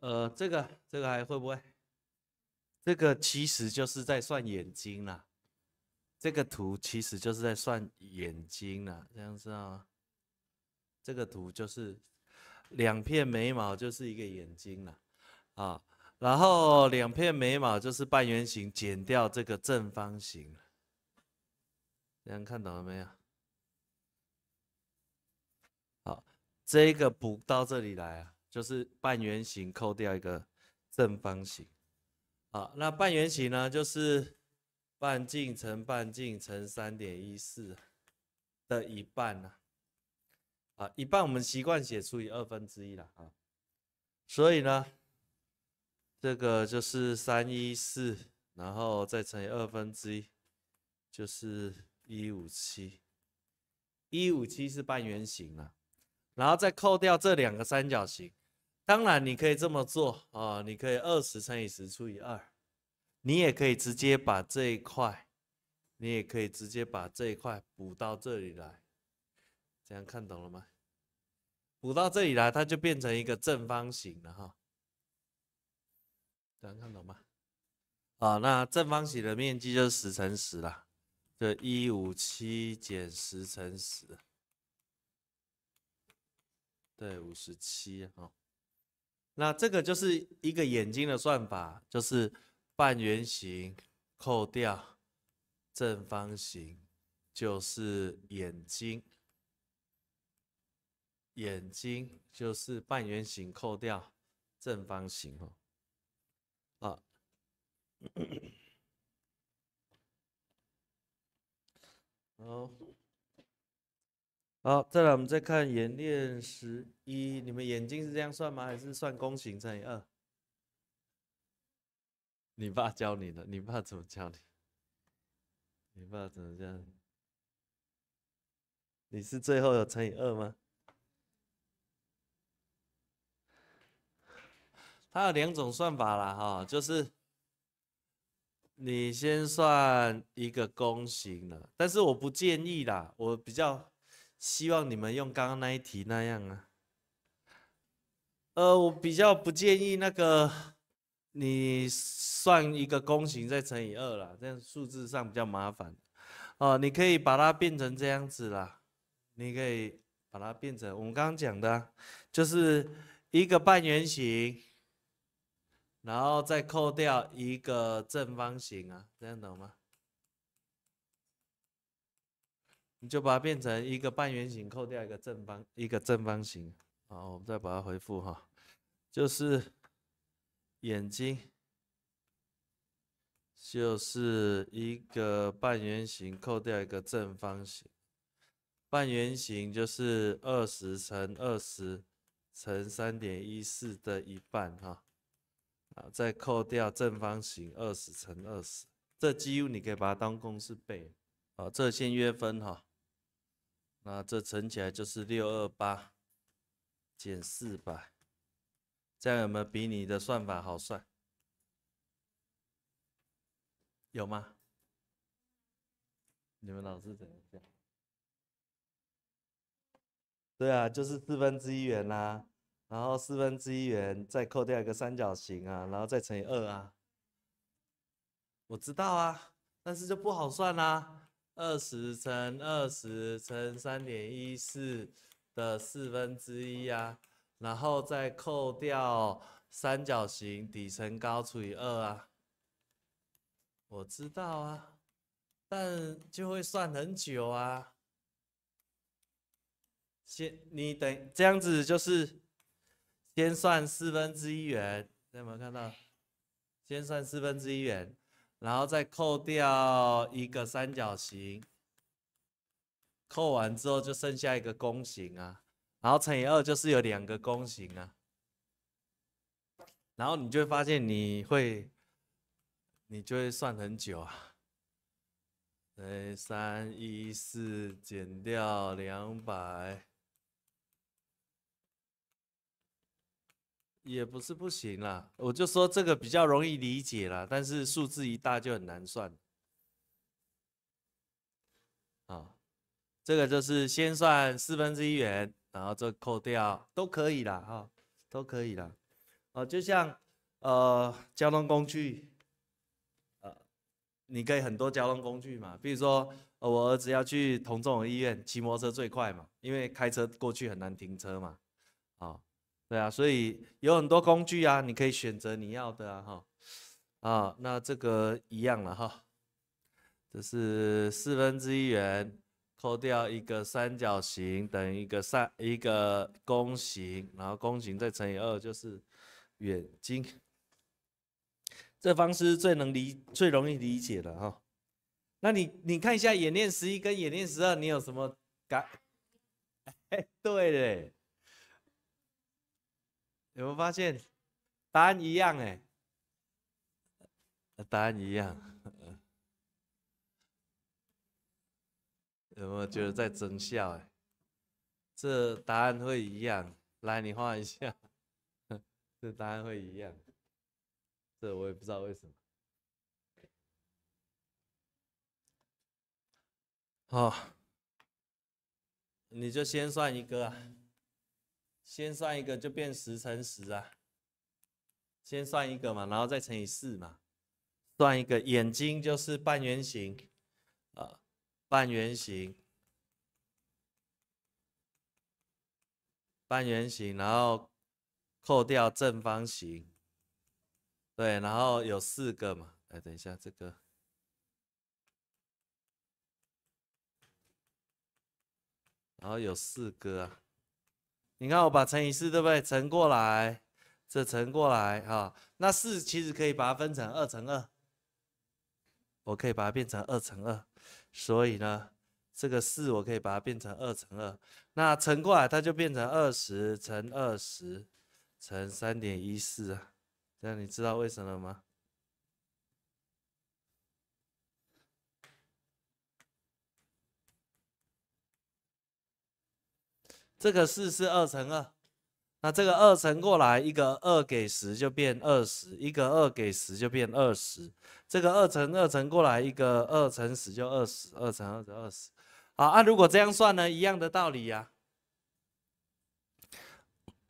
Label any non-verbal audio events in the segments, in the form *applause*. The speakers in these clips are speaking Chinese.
呃，这个这个还会不会？这个其实就是在算眼睛了。这个图其实就是在算眼睛了，这样子啊。这个图就是两片眉毛就是一个眼睛了啊。然后两片眉毛就是半圆形减掉这个正方形。这样看懂了没有？好，这个补到这里来啊。就是半圆形扣掉一个正方形，啊，那半圆形呢，就是半径乘半径乘三点一四的一半呢，啊，一半我们习惯写除以二分之一了啊，所以呢，这个就是三一四，然后再乘以二分之一，就是一五七，一五七是半圆形啊。然后再扣掉这两个三角形，当然你可以这么做啊，你可以二十乘以十除以二，你也可以直接把这一块，你也可以直接把这一块补到这里来，这样看懂了吗？补到这里来，它就变成一个正方形了哈，这样看懂吗？啊，那正方形的面积就是十乘十了，这一五七减十乘十。对，五十七哦。那这个就是一个眼睛的算法，就是半圆形扣掉正方形，就是眼睛。眼睛就是半圆形扣掉正方形哦。啊，然 *coughs* 好，再来，我们再看演练十一。你们眼睛是这样算吗？还是算弓形乘以二？*laughs* 你爸教你的，你爸怎么教你？*laughs* 你爸怎么教你？你是最后乘以二吗？它 *laughs* 有两种算法啦，哈，就是你先算一个弓形的，但是我不建议啦，我比较。希望你们用刚刚那一题那样啊。呃，我比较不建议那个你算一个弓形再乘以二了，这样数字上比较麻烦。哦，你可以把它变成这样子啦，你可以把它变成我们刚刚讲的，就是一个半圆形，然后再扣掉一个正方形啊，这样懂吗？你就把它变成一个半圆形扣掉一个正方一个正方形，好，我们再把它回复哈，就是眼睛就是一个半圆形扣掉一个正方形，半圆形就是二十乘二十乘三点一四的一半哈，啊，再扣掉正方形二十乘二十，这几乎你可以把它当公式背，啊，这先约分哈。啊，这乘起来就是六二八减四百，这样有没有比你的算法好算？有吗？你们老师怎么讲？对啊，就是四分之一元啦，然后四分之一元再扣掉一个三角形啊，然后再乘以二啊。我知道啊，但是就不好算啦。二十乘二十乘三点一四的四分之一啊，然后再扣掉三角形底乘高除以二啊。我知道啊，但就会算很久啊。先你等这样子就是先算四分之一圆，有没有看到？先算四分之一圆。然后再扣掉一个三角形，扣完之后就剩下一个弓形啊，然后乘以二就是有两个弓形啊，然后你就会发现你会，你就会算很久啊，哎，三一四减掉两百。也不是不行啦，我就说这个比较容易理解啦，但是数字一大就很难算。啊，这个就是先算四分之一元，然后这扣掉，都可以啦，哈，都可以啦。哦，就像呃交通工具，呃，你可以很多交通工具嘛，比如说我儿子要去同众医院，骑摩托车最快嘛，因为开车过去很难停车嘛，啊。对啊，所以有很多工具啊，你可以选择你要的啊，哈，啊，那这个一样了哈，这是四分之一圆，扣掉一个三角形，等于一个三一个弓形，然后弓形再乘以二就是远近。这方式最能理最容易理解了哈，那你你看一下演练十一跟演练十二，你有什么感？哎，*laughs* 对嘞。有没有发现答案一样？哎，答案一样。*laughs* 有没有觉得在增笑？哎，这答案会一样。来，你换一下。*laughs* 这答案会一样。这我也不知道为什么。好，你就先算一个啊。先算一个就变十乘十啊，先算一个嘛，然后再乘以四嘛，算一个眼睛就是半圆形，啊，半圆形，半圆形，然后扣掉正方形，对，然后有四个嘛，哎，等一下这个，然后有四个啊。你看，我把乘以四，对不对？乘过来，这乘过来，哈，那四其实可以把它分成二乘二，我可以把它变成二乘二，所以呢，这个四我可以把它变成二乘二，那乘过来它就变成二十乘二十乘三点一四啊。样你知道为什么吗？这个四是二乘二，那这个二乘过来一个二给十就变二十，一个二给十就变二十，这个二乘二乘过来一个二乘十就二十二乘二得二十，啊，如果这样算呢，一样的道理呀。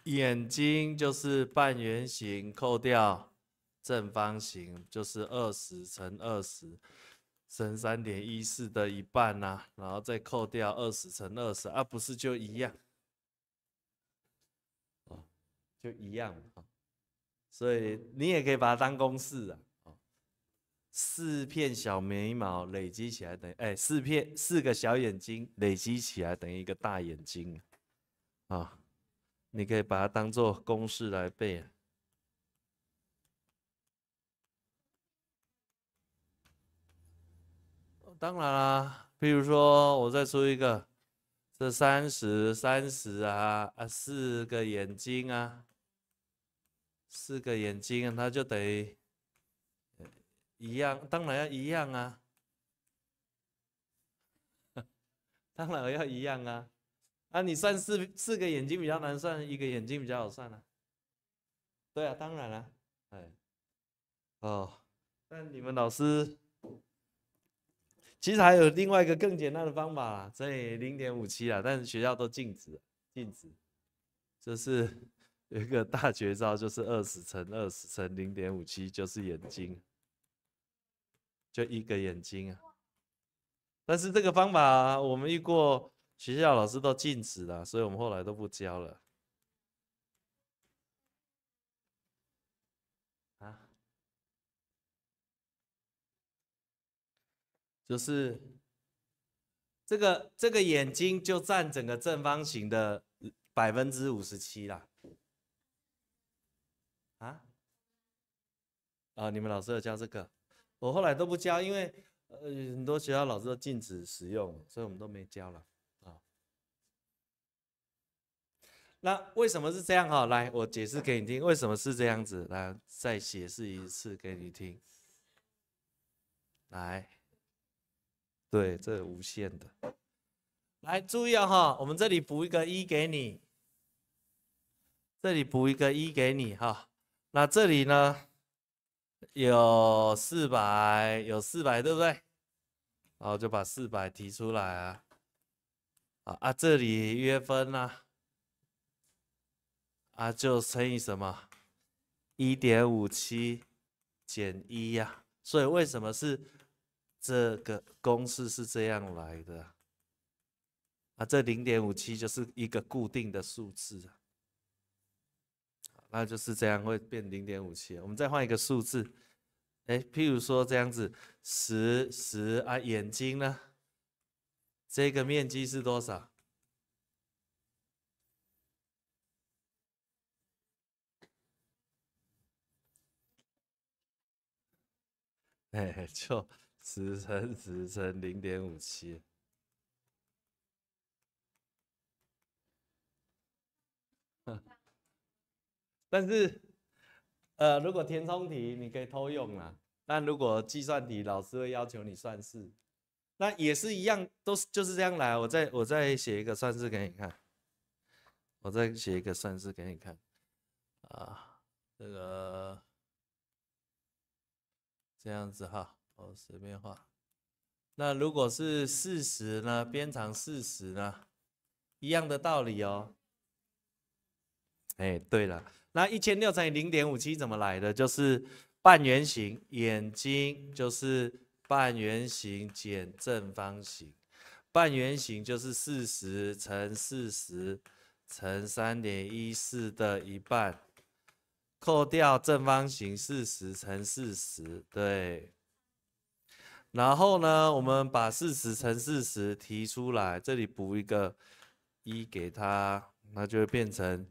眼睛就是半圆形扣掉正方形就是二十乘二十乘三点一四的一半呐，然后再扣掉二十乘二十啊，不是就一样。就一样，所以你也可以把它当公式啊。四片小眉毛累积起来等于，哎，四片四个小眼睛累积起来等于一个大眼睛啊。你可以把它当做公式来背。当然啦，比如说我再出一个，这三十三十啊啊，四个眼睛啊。四个眼睛，它就得一样，当然要一样啊，*laughs* 当然要一样啊。啊，你算四四个眼睛比较难算，一个眼睛比较好算啊。对啊，当然了，哎，哦，但你们老师其实还有另外一个更简单的方法，所以零点五七啊，但是学校都禁止禁止，就是。有一个大绝招，就是二十乘二十乘零点五七，就是眼睛，就一个眼睛啊。但是这个方法我们遇过，学校老师都禁止了，所以我们后来都不教了。啊，就是这个这个眼睛就占整个正方形的百分之五十七啦。啊，啊！你们老师有教这个，我后来都不教，因为呃很多学校老师都禁止使用，所以我们都没教了。啊，那为什么是这样哈？来，我解释给你听，为什么是这样子。来，再解释一次给你听。来，对，这无限的。来，注意哈，我们这里补一个一给你，这里补一个一给你哈。那这里呢，有四百，有四百，对不对？然后就把四百提出来啊，啊啊，这里约分呢，啊，就乘以什么一点五七减一呀？所以为什么是这个公式是这样来的？啊，这零点五七就是一个固定的数字。那就是这样会变零点五七。我们再换一个数字，哎，譬如说这样子，十十啊，眼睛呢？这个面积是多少？哎，*laughs* 就十乘十乘零点五七。但是，呃，如果填充题你可以偷用啊。但如果计算题，老师会要求你算式，那也是一样，都是就是这样来。我再我再写一个算式给你看，我再写一个算式给你看啊。这个这样子哈，哦，随便画。那如果是四十呢？边长四十呢？一样的道理哦。哎，对了。那一千六乘以零点五七怎么来的？就是半圆形眼睛，就是半圆形减正方形。半圆形就是四十乘四十乘三点一四的一半，扣掉正方形四十乘四十。对。然后呢，我们把四十乘四十提出来，这里补一个一给他，那就会变成。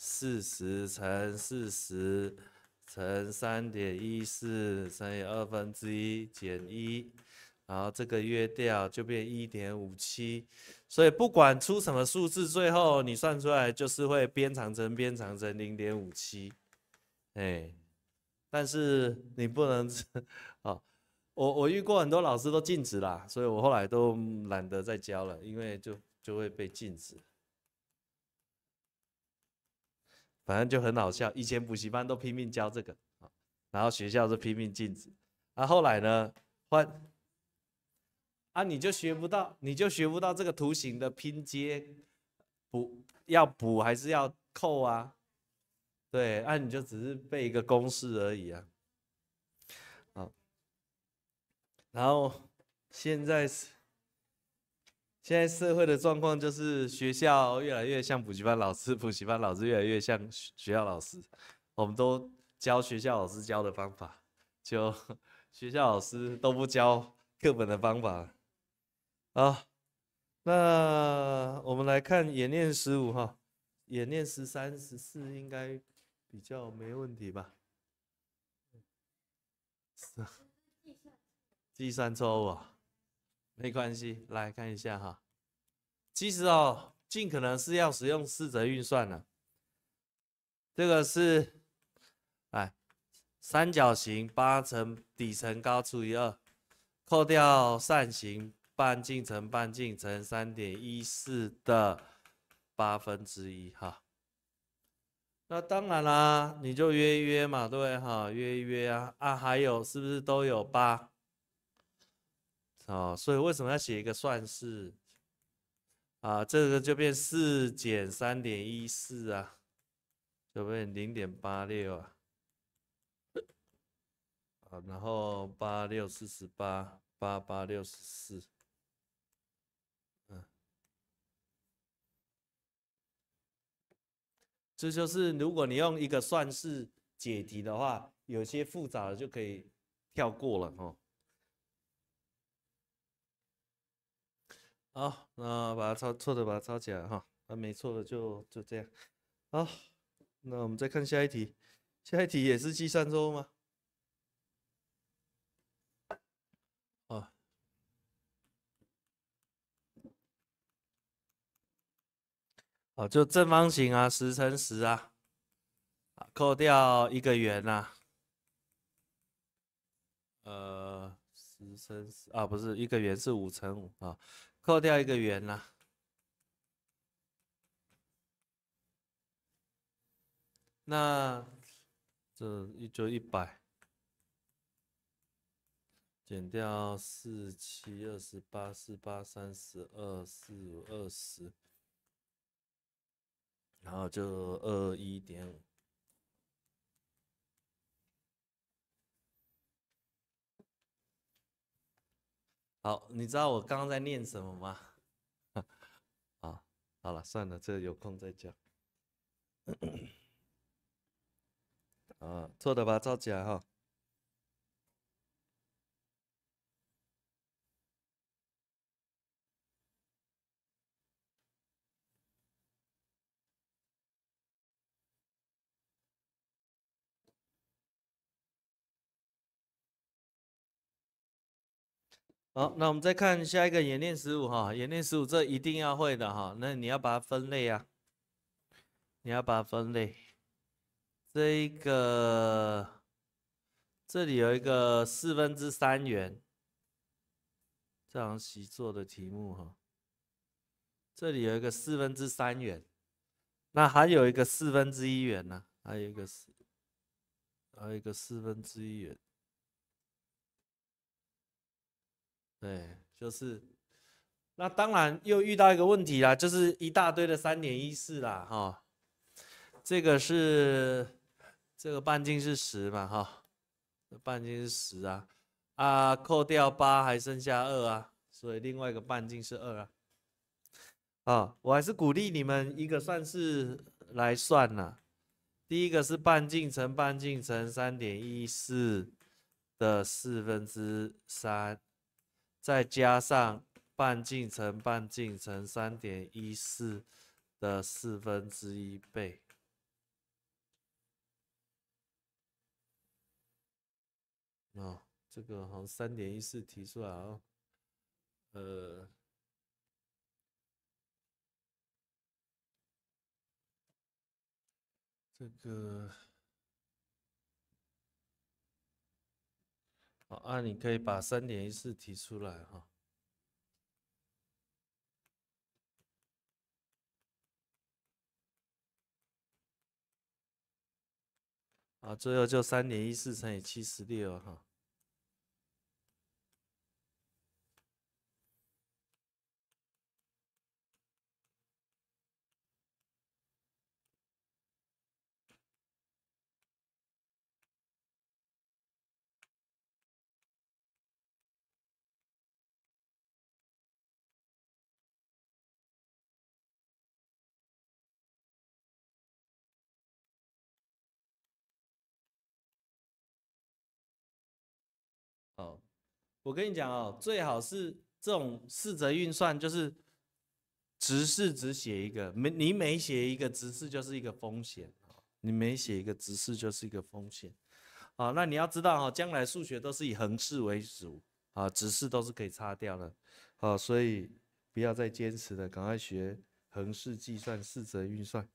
四十乘四十乘三点一四乘以二分之一减一，然后这个约掉就变一点五七，所以不管出什么数字，最后你算出来就是会边长乘边长乘零点五七，哎，但是你不能哦，我我遇过很多老师都禁止啦，所以我后来都懒得再教了，因为就就会被禁止。反正就很好笑，以前补习班都拼命教这个啊，然后学校是拼命禁止，啊后来呢，换啊你就学不到，你就学不到这个图形的拼接，补要补还是要扣啊？对，啊你就只是背一个公式而已啊，好，然后现在是。现在社会的状况就是，学校越来越像补习班老师，*laughs* 补习班老师越来越像学校老师，我们都教学校老师教的方法，就 *laughs* 学校老师都不教课本的方法。啊，那我们来看演练十五哈，演练十三、十四应该比较没问题吧？是，计算错误啊。没关系，来看一下哈。其实哦，尽可能是要使用四则运算的。这个是，哎，三角形八乘底乘高除以二，扣掉扇形半径乘半径乘三点一四的八分之一哈。那当然啦，你就约一约嘛，对不对哈？约一约啊啊，还有是不是都有八？哦，所以为什么要写一个算式啊？这个就变四减三点一四啊，就变零点八六啊。啊，然后八六四十八八八六十四。嗯，这就是如果你用一个算式解题的话，有些复杂的就可以跳过了哦。好，那把它抄错的把它抄起来哈，那没错的就就这样。好，那我们再看下一题，下一题也是计算周吗？哦，哦，就正方形啊，十乘十啊，啊，扣掉一个圆啊，呃，十乘十啊，不是一个圆是五乘五啊。扣掉一个圆啦，那这一就一百，减掉四七二十八四八三十二四五二十，然后就二一点五。好，你知道我刚刚在念什么吗？啊，*laughs* 好了，算了，这有空再讲。*coughs* 啊，错的吧，造假哈。好，那我们再看下一个演练十五哈，演练十五这一定要会的哈。那你要把它分类啊，你要把它分类。这一个这里有一个四分之三元，这样习作的题目哈。这里有一个四分之三元，那还有一个四分之一元呢，还有一个四，还有一个四分之一元。对，就是，那当然又遇到一个问题啦，就是一大堆的三点一四啦，哈，这个是这个半径是十嘛，哈，半径是十啊，啊，扣掉八还剩下二啊，所以另外一个半径是二啊，啊，我还是鼓励你们一个算式来算了，第一个是半径乘半径乘三点一四的四分之三。再加上半径乘半径乘三点一四的四分之一倍。啊，这个好，三点一四提出来啊，呃，这个。好，那你可以把三点一四提出来哈。啊，最后就三点一四乘以七十六哈。我跟你讲哦，最好是这种四则运算，就是直式只写一个，没你每写一个直式就是一个风险，你每写一个直式就是一个风险，啊，那你要知道哈，将来数学都是以横式为主啊，直式都是可以擦掉的。啊，所以不要再坚持了，赶快学横式计算四则运算。